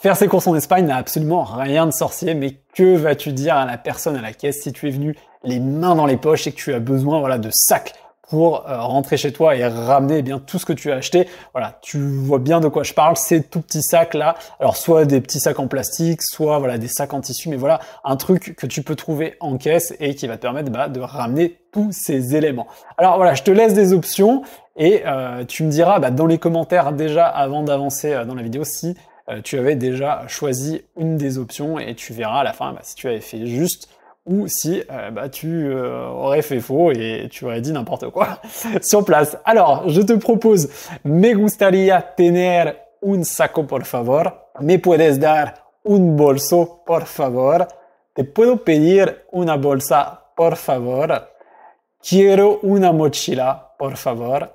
Faire ses courses en Espagne n'a absolument rien de sorcier, mais que vas-tu dire à la personne à la caisse si tu es venu les mains dans les poches et que tu as besoin voilà, de sacs pour euh, rentrer chez toi et ramener eh bien tout ce que tu as acheté. Voilà, tu vois bien de quoi je parle, ces tout petits sacs là. Alors soit des petits sacs en plastique, soit voilà des sacs en tissu, mais voilà un truc que tu peux trouver en caisse et qui va te permettre bah, de ramener tous ces éléments. Alors voilà, je te laisse des options et euh, tu me diras bah, dans les commentaires déjà avant d'avancer euh, dans la vidéo si euh, tu avais déjà choisi une des options et tu verras à la fin bah, si tu avais fait juste ou si euh, bah, tu euh, aurais fait faux et tu aurais dit n'importe quoi sur place. Alors, je te propose Me gustaría tener un saco, por favor. Me puedes dar un bolso, por favor. Te puedo pedir una bolsa, por favor. Quiero una mochila, por favor.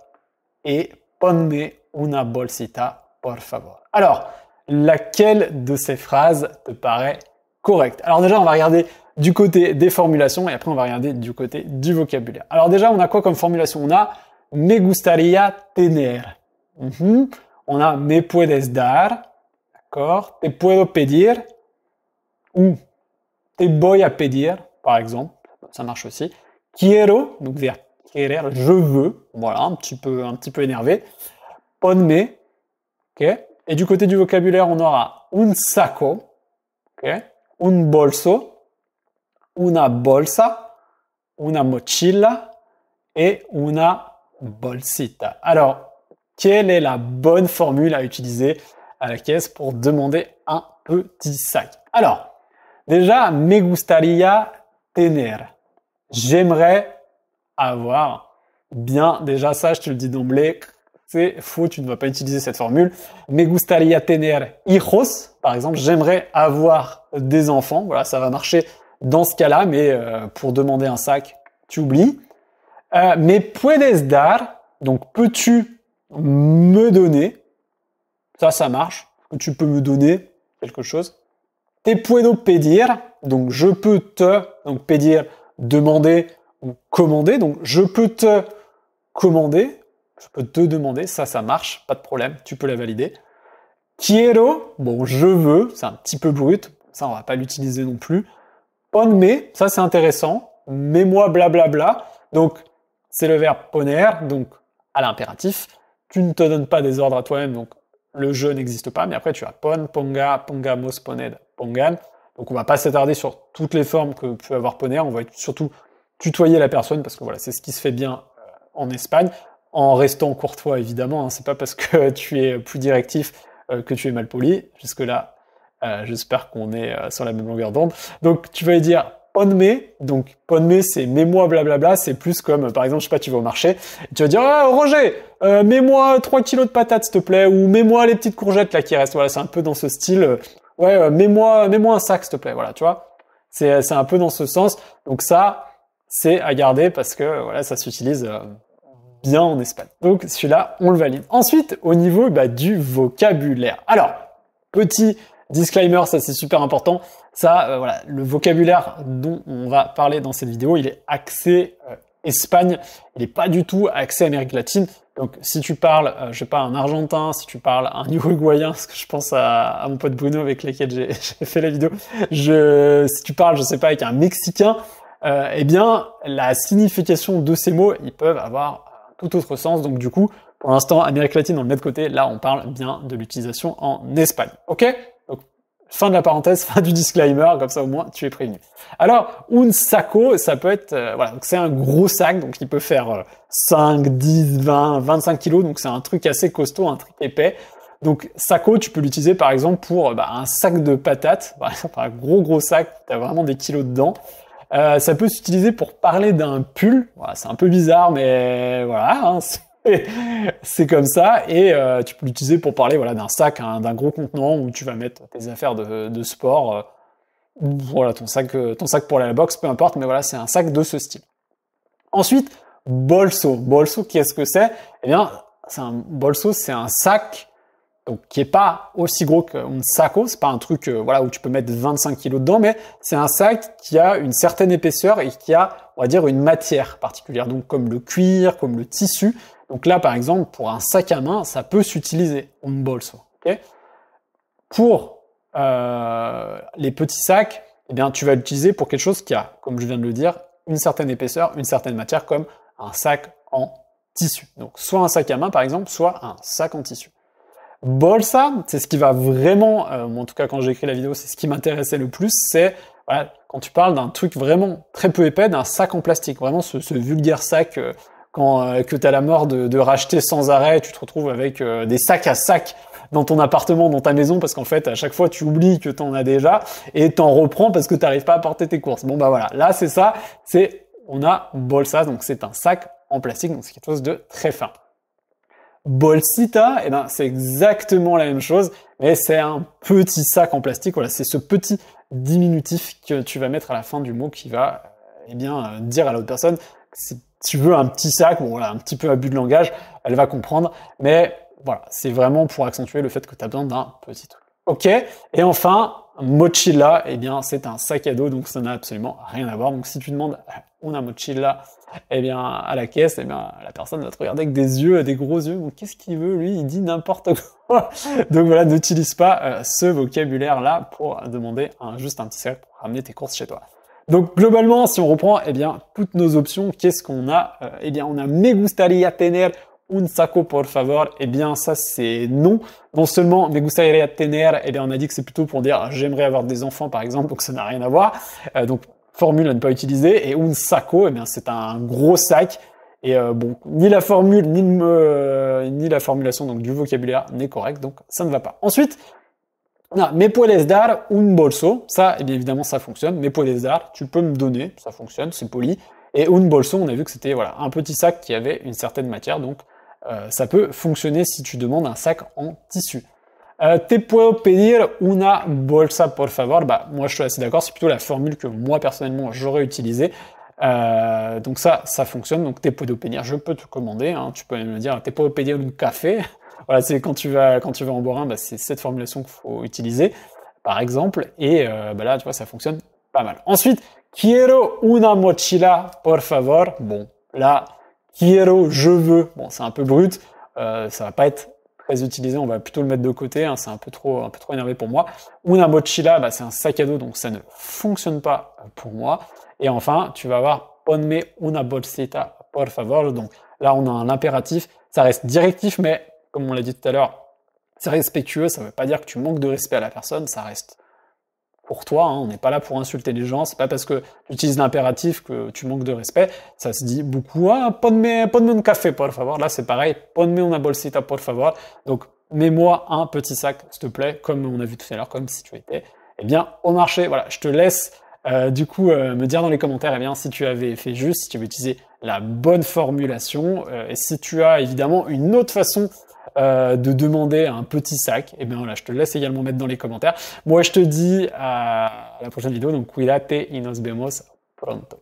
Et ponme una bolsita, por favor. Alors, laquelle de ces phrases te paraît correcte Alors déjà, on va regarder du côté des formulations et après on va regarder du côté du vocabulaire. Alors déjà, on a quoi comme formulation On a me gustaría tener. Mhm. On a me puedes dar. D'accord Te puedo pedir. Ou te voy a pedir, par exemple. Ça marche aussi. Quiero, donc vers querer, je veux. Voilà, un petit peu, un petit peu énervé. Ponme, ok et du côté du vocabulaire, on aura un saco, un bolso, una bolsa, una mochila et una bolsita. Alors, quelle est la bonne formule à utiliser à la caisse pour demander un petit sac Alors, déjà, me gustaría tener. J'aimerais avoir. Bien, déjà ça, je te le dis d'emblée, c'est faux, tu ne vas pas utiliser cette formule. Me gustaría tener hijos, par exemple, j'aimerais avoir des enfants. Voilà, ça va marcher dans ce cas-là, mais euh, pour demander un sac, tu oublies. Euh, mais puedes dar, donc peux-tu me donner Ça, ça marche. Tu peux me donner quelque chose. Te puedo pedir, donc je peux te, donc pedir, demander ou commander. Donc je peux te commander je peux te demander, ça, ça marche, pas de problème, tu peux la valider. Quiero, bon, je veux, c'est un petit peu brut, ça, on va pas l'utiliser non plus. Ponme, ça, c'est intéressant, mets-moi blablabla. Donc, c'est le verbe poner, donc à l'impératif. Tu ne te donnes pas des ordres à toi-même, donc le jeu n'existe pas, mais après, tu as pon, ponga, pongamos, poned, pongan. Donc, on va pas s'attarder sur toutes les formes que peut avoir poner, on va surtout tutoyer la personne, parce que voilà, c'est ce qui se fait bien euh, en Espagne en restant courtois évidemment. Hein. C'est pas parce que tu es plus directif euh, que tu es mal poli. Jusque là, euh, j'espère qu'on est euh, sur la même longueur d'onde. Donc tu vas dire dire me... » donc on me », c'est mets-moi blablabla, c'est plus comme par exemple je sais pas tu vas au marché, tu vas dire oh, Roger, euh, mets-moi 3 kilos de patates s'il te plaît ou mets-moi les petites courgettes là qui restent. Voilà, c'est un peu dans ce style. ouais, mets-moi mets-moi un sac s'il te plaît. Voilà, tu vois. C'est c'est un peu dans ce sens. Donc ça c'est à garder parce que voilà, ça s'utilise en Espagne. Donc celui-là, on le valide. Ensuite, au niveau bah, du vocabulaire. Alors, petit disclaimer, ça c'est super important. Ça, euh, voilà, le vocabulaire dont on va parler dans cette vidéo, il est axé euh, Espagne, il n'est pas du tout axé Amérique latine. Donc si tu parles, euh, je sais pas, un Argentin, si tu parles un Uruguayen, parce que je pense à, mon pote Bruno avec lequel j'ai fait la vidéo, je, si tu parles, je sais pas, avec un Mexicain, et eh bien la signification de ces mots, ils peuvent avoir tout autre sens. Donc du coup, pour l'instant, Amérique latine, on le met de côté. Là, on parle bien de l'utilisation en Espagne. OK Donc, fin de la parenthèse, fin du disclaimer. Comme ça, au moins, tu es prévenu. Alors, un saco, ça peut être... Euh, voilà, c'est un gros sac. Donc, il peut faire 5, 10, 20, 25 kilos. Donc, c'est un truc assez costaud, un truc épais. Donc, saco, tu peux l'utiliser, par exemple, pour bah, un sac de patates. un gros, gros sac. Tu as vraiment des kilos dedans. Euh, ça peut s'utiliser pour parler d'un pull. Voilà, c'est un peu bizarre, mais voilà, hein, c'est comme ça. Et euh, tu peux l'utiliser pour parler voilà, d'un sac, hein, d'un gros contenant où tu vas mettre tes affaires de, sport. Euh, voilà, ton sac, ton sac pour la boxe, peu importe, mais voilà, c'est un sac de ce style. Ensuite, bolso. Bolso, qu'est-ce que c'est Eh bien, c'est un bolso, c'est un sac donc qui est pas aussi gros qu'un saco, c'est pas un truc euh, voilà où tu peux mettre 25 kg dedans, mais c'est un sac qui a une certaine épaisseur et qui a, on va dire, une matière particulière, donc comme le cuir, comme le tissu. Donc là, par exemple, pour un sac à main, ça peut s'utiliser, un bolso. pour euh, les petits sacs, eh bien, tu vas l'utiliser pour quelque chose qui a, comme je viens de le dire, une certaine épaisseur, une certaine matière, comme un sac en tissu. Donc soit un sac à main, par exemple, soit un sac en tissu. Bolsa, c'est ce qui va vraiment, euh, en tout cas quand j'ai écrit la vidéo, c'est ce qui m'intéressait le plus, c'est quand tu parles d'un truc vraiment très peu épais, d'un sac en plastique, vraiment ce, vulgaire sac euh, quand, euh, que tu as la mort de, racheter sans arrêt, tu te retrouves avec des sacs à sacs dans ton appartement, dans ta maison, parce qu'en fait à chaque fois tu oublies que tu en as déjà et t'en reprends parce que tu n'arrives pas à porter tes courses. Bon bah voilà, là c'est ça, c'est on a Bolsa, donc c'est un sac en plastique, donc c'est quelque chose de très fin. Bolsita, eh ben, c'est exactement la même chose, mais c'est un petit sac en plastique. Voilà, c'est ce petit diminutif que tu vas mettre à la fin du mot qui va, euh, eh bien, euh, dire à l'autre personne, si tu veux un petit sac, bon, voilà, un petit peu abus de langage, elle va comprendre, mais voilà, c'est vraiment pour accentuer le fait que tu as besoin d'un petit truc. Ok, et enfin, mochila, eh bien, c'est un sac à dos, donc ça n'a absolument rien à voir. Donc, si tu demandes, on a mochila, eh bien, à la caisse, eh bien, la personne va te regarder avec des yeux, des gros yeux. Donc, qu'est-ce qu'il veut, lui? Il dit n'importe quoi. donc, voilà, n'utilise pas euh, ce vocabulaire-là pour demander un, juste un petit sac pour ramener tes courses chez toi. Donc globalement, si on reprend, eh bien, toutes nos options, qu'est-ce qu'on a euh, Eh bien, on a me gustaría tener un saco por favor, eh bien ça c'est non. Non seulement me gustaría tener, eh bien on a dit que c'est plutôt pour dire ah, j'aimerais avoir des enfants par exemple, donc ça n'a rien à voir. Euh, donc formule à ne pas utiliser. Et un saco, eh bien c'est un gros sac. Et euh, bon, ni la formule, euh, ni, la formulation donc du vocabulaire n'est correct, donc ça ne va pas. Ensuite, non, ah, me puedes dar un bolso, ça, eh bien évidemment, ça fonctionne. Me puedes dar, tu peux me donner, ça fonctionne, c'est poli. Et un bolso, on a vu que c'était voilà un petit sac qui avait une certaine matière, donc euh, ça peut fonctionner si tu demandes un sac en tissu. Euh, te puedo pedir una bolsa, por favor. Bah, moi, je suis assez d'accord. C'est plutôt la formule que moi, personnellement, j'aurais utilisée. Euh, donc ça, ça fonctionne. Donc te puedo pedir, je peux te commander. Hein. Tu peux même me dire te puedo pedir un café. voilà, c'est quand tu vas quand tu vas en boire un, bah, c'est cette formulation qu'il faut utiliser, par exemple. Et euh, bah là, tu vois, ça fonctionne pas mal. Ensuite, quiero una mochila, por favor. Bon, là, Quiero, je veux. Bon, c'est un peu brut, euh, ça va pas être très utilisé, on va plutôt le mettre de côté, hein, c'est un peu trop un peu trop énervé pour moi. Una mochila, bah, c'est un sac à dos, donc ça ne fonctionne pas pour moi. Et enfin, tu vas avoir ponme una bolsita, por favor. Donc là, on a un impératif, ça reste directif, mais comme on l'a dit tout à l'heure, c'est respectueux, ça ne veut pas dire que tu manques de respect à la personne, ça reste pour toi, hein, On n'est pas là pour insulter les gens. C'est pas parce que tu utilises l'impératif que tu manques de respect. Ça se dit beaucoup. Ah, ponme, ponme un café, por favor. Là, c'est pareil. Ponme una bolsita, por favor. Donc, mets-moi un petit sac, s'il te plaît, comme on a vu tout à l'heure, comme si tu étais, eh bien, au marché. Voilà, je te laisse, euh, du coup, euh, me dire dans les commentaires, eh bien, si tu avais fait juste, si tu avais utilisé la bonne formulation, euh, et si tu as, évidemment, une autre façon euh, de demander un petit sac, et eh bien voilà, je te laisse également mettre dans les commentaires. Moi, je te dis à la prochaine vidéo, donc cuídate y nos vemos pronto.